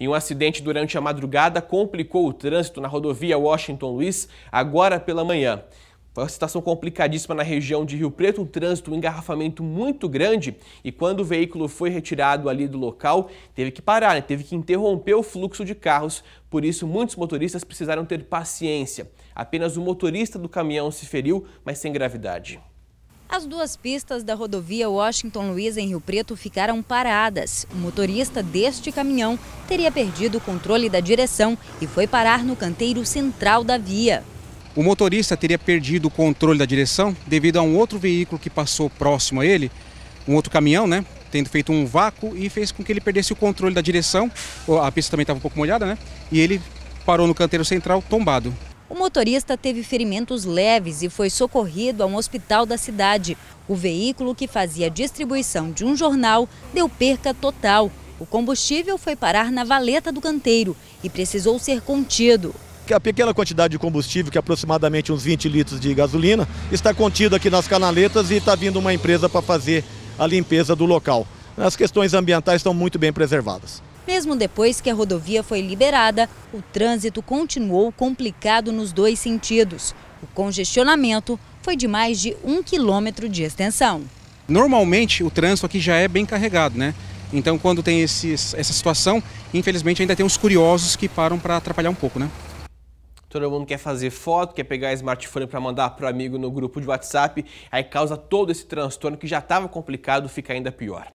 E um acidente durante a madrugada complicou o trânsito na rodovia Washington Luiz agora pela manhã. Foi uma situação complicadíssima na região de Rio Preto, um trânsito, um engarrafamento muito grande e quando o veículo foi retirado ali do local, teve que parar, né? teve que interromper o fluxo de carros, por isso muitos motoristas precisaram ter paciência. Apenas o motorista do caminhão se feriu, mas sem gravidade. As duas pistas da rodovia Washington Luiz em Rio Preto ficaram paradas. O motorista deste caminhão teria perdido o controle da direção e foi parar no canteiro central da via. O motorista teria perdido o controle da direção devido a um outro veículo que passou próximo a ele, um outro caminhão, né? Tendo feito um vácuo e fez com que ele perdesse o controle da direção. A pista também estava um pouco molhada, né? E ele parou no canteiro central tombado motorista teve ferimentos leves e foi socorrido a um hospital da cidade. O veículo que fazia distribuição de um jornal deu perca total. O combustível foi parar na valeta do canteiro e precisou ser contido a pequena quantidade de combustível, que é aproximadamente uns 20 litros de gasolina, está contida aqui nas canaletas e está vindo uma empresa para fazer a limpeza do local. As questões ambientais estão muito bem preservadas. Mesmo depois que a rodovia foi liberada, o trânsito continuou complicado nos dois sentidos. O congestionamento foi de mais de um quilômetro de extensão. Normalmente o trânsito aqui já é bem carregado, né? Então quando tem esses, essa situação, infelizmente ainda tem uns curiosos que param para atrapalhar um pouco, né? Todo mundo quer fazer foto, quer pegar smartphone para mandar para o amigo no grupo de WhatsApp, aí causa todo esse transtorno que já estava complicado, fica ainda pior.